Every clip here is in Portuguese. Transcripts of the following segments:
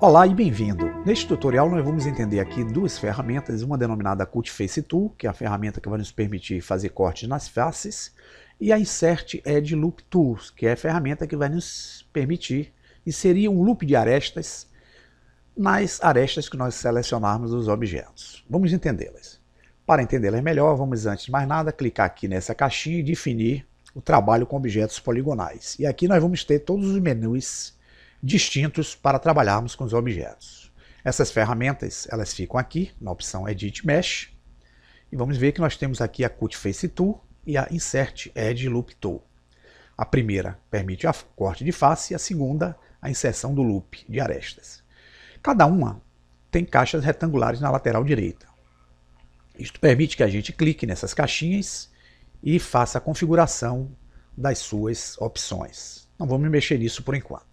Olá e bem-vindo! Neste tutorial nós vamos entender aqui duas ferramentas, uma denominada Cut Face Tool, que é a ferramenta que vai nos permitir fazer cortes nas faces, e a Insert Edge Loop Tools, que é a ferramenta que vai nos permitir inserir um loop de arestas nas arestas que nós selecionarmos dos objetos. Vamos entendê-las. Para entendê-las melhor, vamos antes de mais nada clicar aqui nessa caixinha e definir o trabalho com objetos poligonais. E aqui nós vamos ter todos os menus distintos para trabalharmos com os objetos. Essas ferramentas, elas ficam aqui, na opção Edit Mesh, e vamos ver que nós temos aqui a Cut Face Tool e a Insert Edge Loop Tool. A primeira permite o corte de face, e a segunda a inserção do loop de arestas. Cada uma tem caixas retangulares na lateral direita. Isto permite que a gente clique nessas caixinhas e faça a configuração das suas opções. Não vamos mexer nisso por enquanto.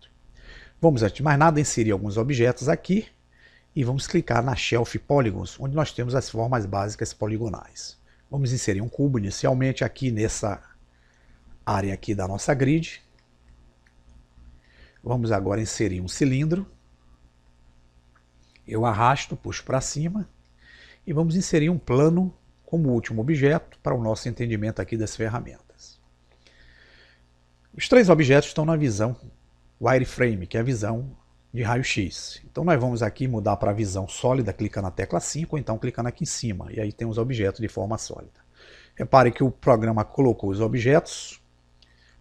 Vamos antes de mais nada inserir alguns objetos aqui e vamos clicar na Shelf Polygons, onde nós temos as formas básicas poligonais. Vamos inserir um cubo inicialmente aqui nessa área aqui da nossa grid. Vamos agora inserir um cilindro. Eu arrasto, puxo para cima e vamos inserir um plano como último objeto para o nosso entendimento aqui das ferramentas. Os três objetos estão na visão wireframe, que é a visão de raio-x. Então nós vamos aqui mudar para a visão sólida, clicando na tecla 5, ou então clicando aqui em cima, e aí tem os objetos de forma sólida. Repare que o programa colocou os objetos,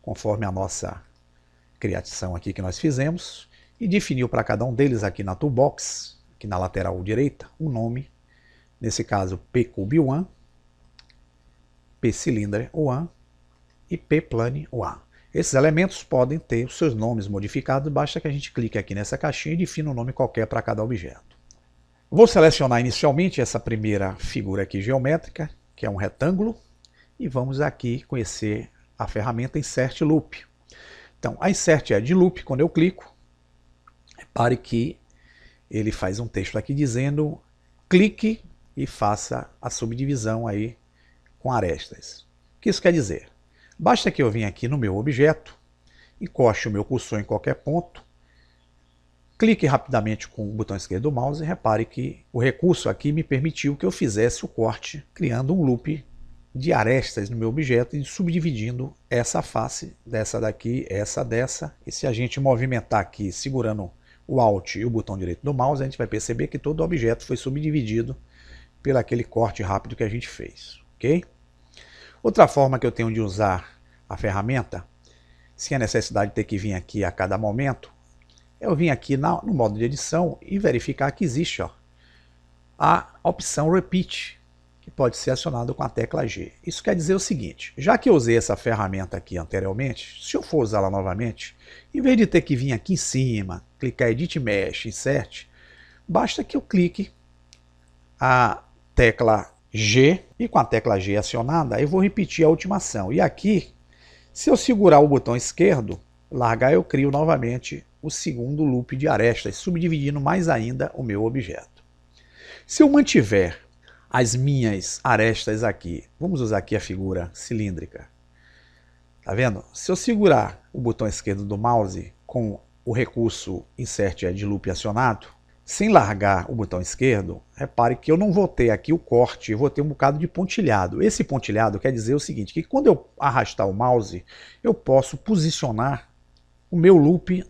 conforme a nossa criação aqui que nós fizemos, e definiu para cada um deles aqui na toolbox, aqui na lateral direita, um nome, nesse caso pcube 1, pcylinder 1 e pplane 1. Esses elementos podem ter os seus nomes modificados, basta que a gente clique aqui nessa caixinha e defina um nome qualquer para cada objeto. Vou selecionar inicialmente essa primeira figura aqui geométrica, que é um retângulo, e vamos aqui conhecer a ferramenta Insert Loop. Então, a Insert é de Loop, quando eu clico, repare que ele faz um texto aqui dizendo clique e faça a subdivisão aí com arestas. O que isso quer dizer? Basta que eu venha aqui no meu objeto, encoste o meu cursor em qualquer ponto, clique rapidamente com o botão esquerdo do mouse e repare que o recurso aqui me permitiu que eu fizesse o corte, criando um loop de arestas no meu objeto e subdividindo essa face, dessa daqui, essa dessa. E se a gente movimentar aqui segurando o Alt e o botão direito do mouse, a gente vai perceber que todo o objeto foi subdividido pelo aquele corte rápido que a gente fez, ok? Outra forma que eu tenho de usar a ferramenta, sem a é necessidade de ter que vir aqui a cada momento, eu vim aqui na, no modo de edição e verificar que existe ó, a opção Repeat, que pode ser acionado com a tecla G. Isso quer dizer o seguinte, já que eu usei essa ferramenta aqui anteriormente, se eu for usar ela novamente, em vez de ter que vir aqui em cima, clicar Edit Mesh, Insert, basta que eu clique a tecla G e com a tecla G acionada eu vou repetir a última ação. E aqui se eu segurar o botão esquerdo, largar, eu crio novamente o segundo loop de arestas, subdividindo mais ainda o meu objeto. Se eu mantiver as minhas arestas aqui, vamos usar aqui a figura cilíndrica, tá vendo? Se eu segurar o botão esquerdo do mouse com o recurso Insert Edge é Loop acionado, sem largar o botão esquerdo, repare que eu não vou ter aqui o corte, eu vou ter um bocado de pontilhado. Esse pontilhado quer dizer o seguinte, que quando eu arrastar o mouse, eu posso posicionar o meu loop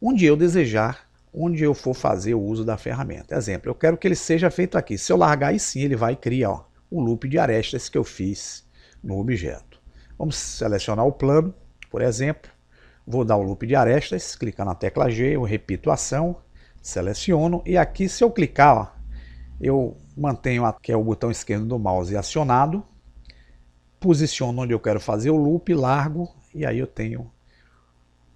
onde eu desejar, onde eu for fazer o uso da ferramenta. Exemplo, eu quero que ele seja feito aqui. Se eu largar, aí sim ele vai criar ó, o loop de arestas que eu fiz no objeto. Vamos selecionar o plano, por exemplo. Vou dar o loop de arestas, clicar na tecla G, eu repito a ação seleciono e aqui se eu clicar, ó, eu mantenho aqui é o botão esquerdo do mouse acionado, posiciono onde eu quero fazer o loop, largo e aí eu tenho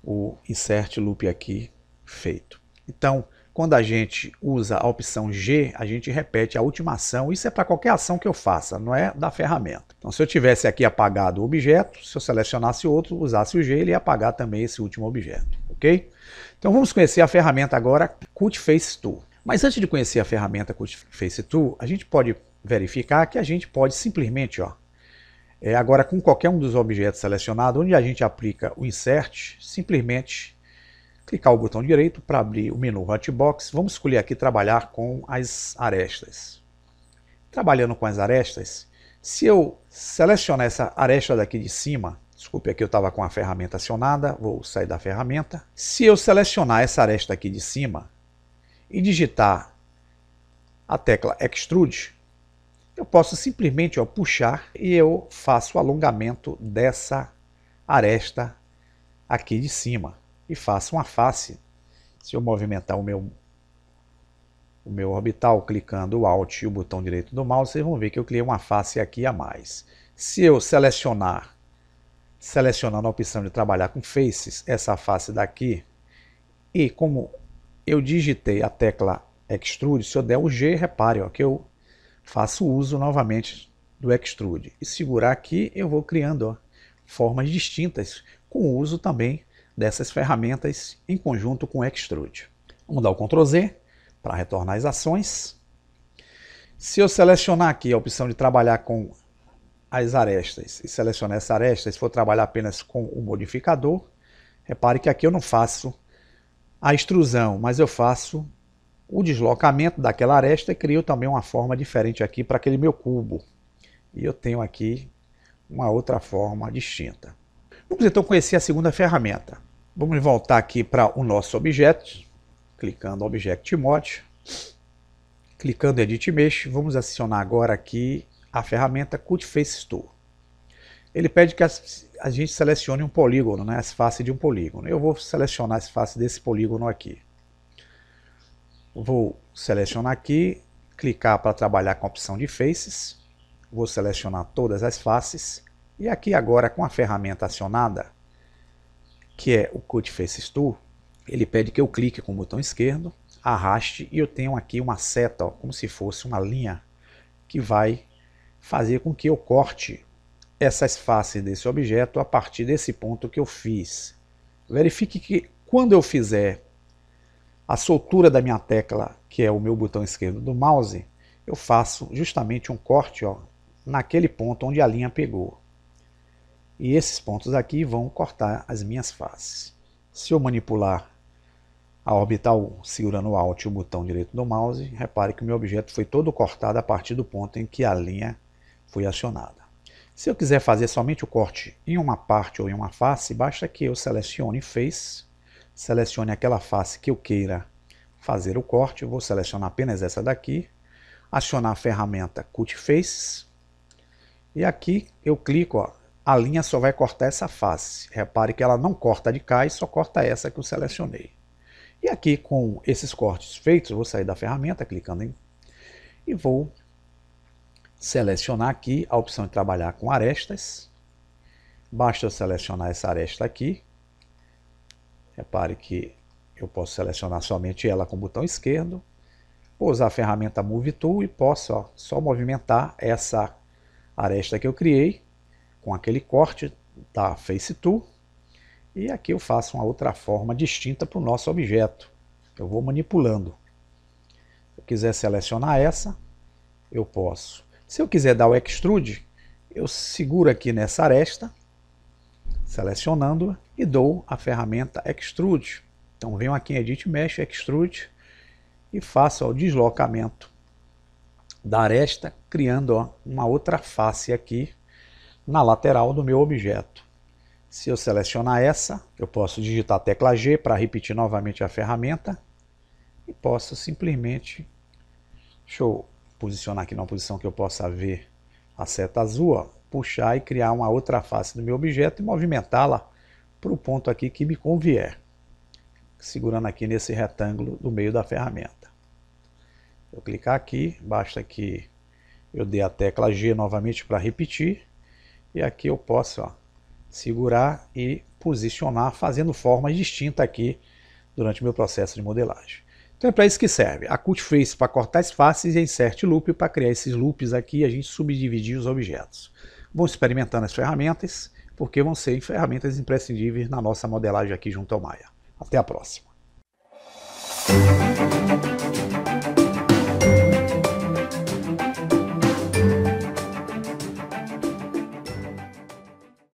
o insert loop aqui feito. Então, quando a gente usa a opção G, a gente repete a última ação. Isso é para qualquer ação que eu faça, não é da ferramenta. Então, se eu tivesse aqui apagado o objeto, se eu selecionasse outro, usasse o G, ele ia apagar também esse último objeto ok? Então vamos conhecer a ferramenta agora CultFace Tool. Mas antes de conhecer a ferramenta CultFace Tool, a gente pode verificar que a gente pode simplesmente, ó, é, agora com qualquer um dos objetos selecionados, onde a gente aplica o Insert, simplesmente clicar o botão direito para abrir o menu Hotbox. Vamos escolher aqui Trabalhar com as arestas. Trabalhando com as arestas, se eu selecionar essa aresta daqui de cima, Desculpe, aqui eu estava com a ferramenta acionada, vou sair da ferramenta. Se eu selecionar essa aresta aqui de cima e digitar a tecla Extrude, eu posso simplesmente ó, puxar e eu faço o alongamento dessa aresta aqui de cima e faço uma face. Se eu movimentar o meu, o meu orbital clicando o Alt e o botão direito do mouse, vocês vão ver que eu criei uma face aqui a mais. Se eu selecionar selecionando a opção de trabalhar com faces, essa face daqui, e como eu digitei a tecla Extrude, se eu der o G, repare ó, que eu faço uso novamente do Extrude. E segurar aqui, eu vou criando ó, formas distintas, com o uso também dessas ferramentas em conjunto com o Extrude. Vamos dar o Ctrl Z para retornar as ações. Se eu selecionar aqui a opção de trabalhar com as arestas e selecionar essa aresta, se for trabalhar apenas com o modificador, repare que aqui eu não faço a extrusão, mas eu faço o deslocamento daquela aresta e crio também uma forma diferente aqui para aquele meu cubo. E eu tenho aqui uma outra forma distinta. Vamos então conhecer a segunda ferramenta. Vamos voltar aqui para o nosso objeto, clicando Object Mode, clicando Edit Mesh, vamos acionar agora aqui a ferramenta Cut Face Store. Ele pede que a gente selecione um polígono, né, as faces de um polígono. Eu vou selecionar as faces desse polígono aqui. Vou selecionar aqui, clicar para trabalhar com a opção de faces. Vou selecionar todas as faces. E aqui agora com a ferramenta acionada, que é o Cut Faces Tool, ele pede que eu clique com o botão esquerdo, arraste e eu tenho aqui uma seta, ó, como se fosse uma linha que vai fazer com que eu corte essas faces desse objeto a partir desse ponto que eu fiz. Verifique que quando eu fizer a soltura da minha tecla, que é o meu botão esquerdo do mouse, eu faço justamente um corte ó, naquele ponto onde a linha pegou. E esses pontos aqui vão cortar as minhas faces. Se eu manipular a orbital segurando o Alt e o botão direito do mouse, repare que o meu objeto foi todo cortado a partir do ponto em que a linha foi acionada. Se eu quiser fazer somente o corte em uma parte ou em uma face, basta que eu selecione Face, selecione aquela face que eu queira fazer o corte, vou selecionar apenas essa daqui, acionar a ferramenta Cut Face e aqui eu clico, ó, a linha só vai cortar essa face. Repare que ela não corta de cá e só corta essa que eu selecionei. E aqui com esses cortes feitos, vou sair da ferramenta clicando em e vou selecionar aqui a opção de trabalhar com arestas. Basta eu selecionar essa aresta aqui. Repare que eu posso selecionar somente ela com o botão esquerdo. Vou usar a ferramenta Move Tool e posso ó, só movimentar essa aresta que eu criei com aquele corte da Face Tool. E aqui eu faço uma outra forma distinta para o nosso objeto. Eu vou manipulando. Se eu quiser selecionar essa, eu posso se eu quiser dar o extrude, eu seguro aqui nessa aresta, selecionando e dou a ferramenta extrude. Então venho aqui em Edit Mesh, extrude e faço ó, o deslocamento da aresta, criando ó, uma outra face aqui na lateral do meu objeto. Se eu selecionar essa, eu posso digitar a tecla G para repetir novamente a ferramenta e posso simplesmente, show posicionar aqui numa posição que eu possa ver a seta azul, ó, puxar e criar uma outra face do meu objeto e movimentá-la para o ponto aqui que me convier, segurando aqui nesse retângulo do meio da ferramenta. Eu clicar aqui, basta que eu dê a tecla G novamente para repetir, e aqui eu posso ó, segurar e posicionar, fazendo formas distintas aqui durante o meu processo de modelagem. Então é para isso que serve. A cut face para cortar as faces e a insert loop para criar esses loops aqui e a gente subdividir os objetos. Vou experimentando as ferramentas, porque vão ser ferramentas imprescindíveis na nossa modelagem aqui junto ao Maya. Até a próxima.